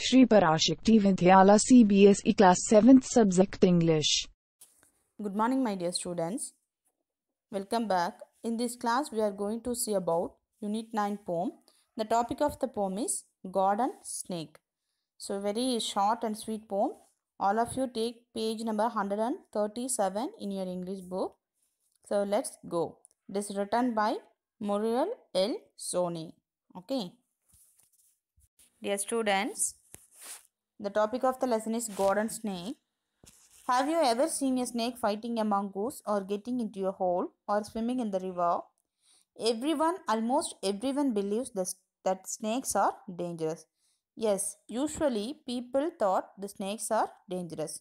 Shri Parashakti Vidyala CBSE Class 7th Subject English. Good morning my dear students. Welcome back. In this class we are going to see about Unit 9 poem. The topic of the poem is God and Snake. So very short and sweet poem. All of you take page number 137 in your English book. So let's go. is written by Muriel L. Sony. Okay. Dear students, the topic of the lesson is God and snake. Have you ever seen a snake fighting among goose or getting into a hole or swimming in the river? Everyone, almost everyone believes that snakes are dangerous. Yes, usually people thought the snakes are dangerous.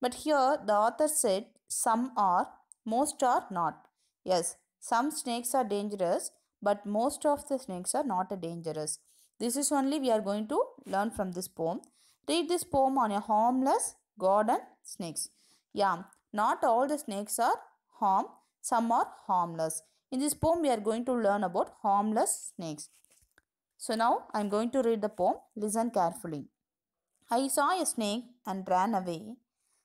But here the author said some are, most are not. Yes, some snakes are dangerous but most of the snakes are not dangerous. This is only we are going to learn from this poem. Read this poem on a harmless garden snakes. Yeah, not all the snakes are harm. Some are harmless. In this poem, we are going to learn about harmless snakes. So now, I am going to read the poem. Listen carefully. I saw a snake and ran away.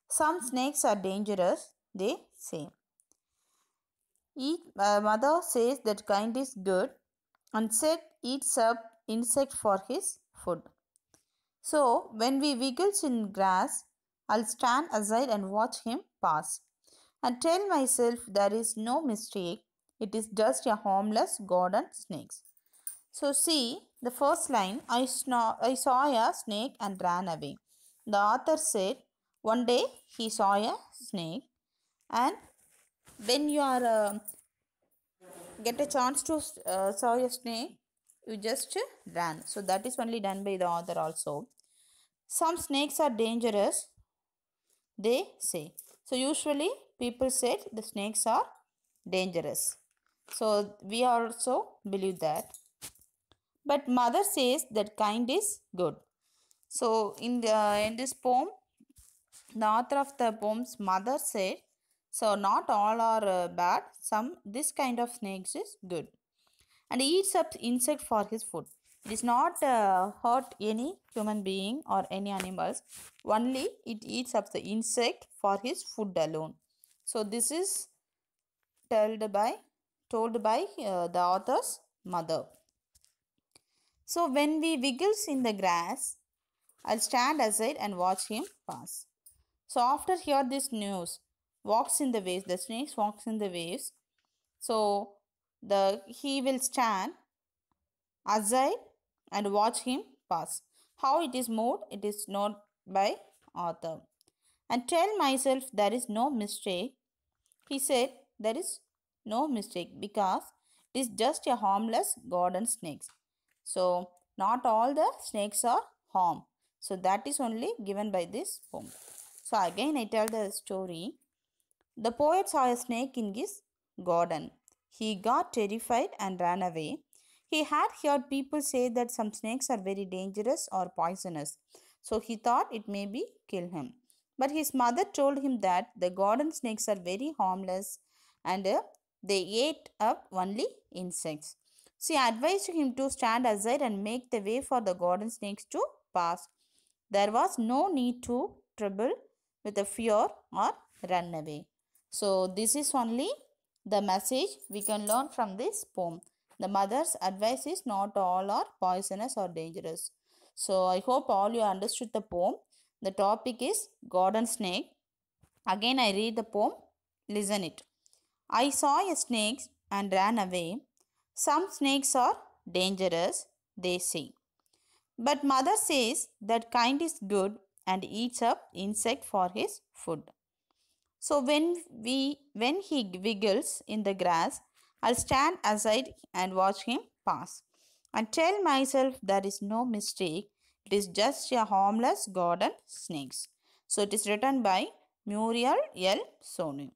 Some snakes are dangerous, they say. Each uh, mother says that kind is good and said eats up insect for his food. So when we wiggles in grass, I'll stand aside and watch him pass and tell myself there is no mistake. It is just a harmless garden snakes. So see the first line I, snor- I saw a snake and ran away. The author said one day he saw a snake and when you are uh, get a chance to uh, saw a snake you just ran. So that is only done by the author also. Some snakes are dangerous, they say. So usually people said the snakes are dangerous. So we also believe that. But mother says that kind is good. So in the in this poem, the author of the poem's mother said, so not all are uh, bad. Some this kind of snakes is good and eats up insect for his food. It is not uh, hurt any human being or any animals. Only it eats up the insect for his food alone. So this is told by told by uh, the author's mother. So when we wiggles in the grass, I'll stand aside and watch him pass. So after hear this news, walks in the waves, the snakes walks in the waves. So the he will stand aside and watch him pass. How it is moved? It is known by author. And tell myself there is no mistake. He said there is no mistake because it is just a harmless garden snakes. So not all the snakes are harm. So that is only given by this poem. So again I tell the story. The poet saw a snake in his garden. He got terrified and ran away. He had heard people say that some snakes are very dangerous or poisonous. So he thought it may be kill him. But his mother told him that the garden snakes are very harmless and uh, they ate up only insects. She advised him to stand aside and make the way for the garden snakes to pass. There was no need to trouble with a fear or run away. So this is only the message we can learn from this poem. The mother's advice is not all are poisonous or dangerous. So I hope all you understood the poem. The topic is garden snake. Again I read the poem. Listen it. I saw a snake and ran away. Some snakes are dangerous, they say. But mother says that kind is good and eats up insect for his food. So when we when he wiggles in the grass, I'll stand aside and watch him pass and tell myself there is no mistake. It is just a harmless garden snakes. So it is written by Muriel L. Sonu.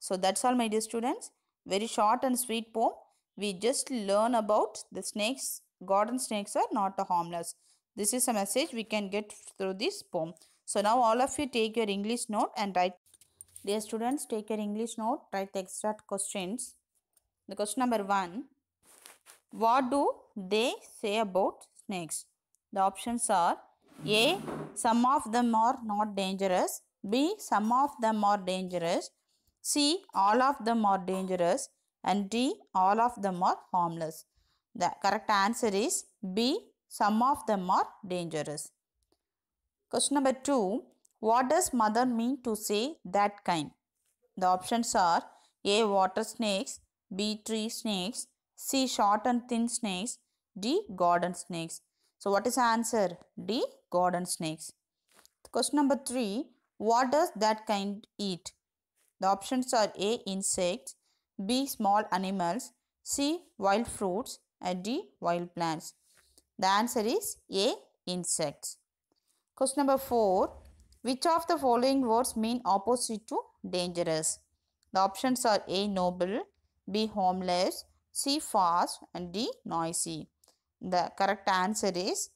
So that's all my dear students. Very short and sweet poem. We just learn about the snakes. Garden snakes are not harmless. This is a message we can get through this poem. So now all of you take your English note and write Dear students, take your English note, write the exact questions. The question number one, what do they say about snakes? The options are A. Some of them are not dangerous. B. Some of them are dangerous. C. All of them are dangerous. And D. All of them are harmless. The correct answer is B. Some of them are dangerous. Question number 2. What does mother mean to say that kind? The options are A. Water snakes B. Tree snakes C. Short and thin snakes D. Garden snakes So what is answer? D. Garden snakes. Question number 3. What does that kind eat? The options are A. Insects B. Small animals C. Wild fruits and D. Wild plants. The answer is A. Insects. Question number 4. Which of the following words mean opposite to dangerous? The options are A. Noble, B. Homeless, C. Fast and D. Noisy. The correct answer is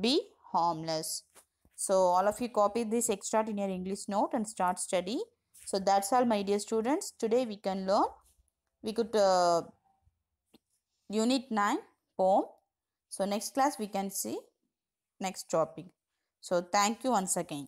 B. homeless. So all of you copy this extract in your English note and start study. So that's all my dear students. Today we can learn. We could uh, unit 9 poem. So next class we can see next topic. So thank you once again.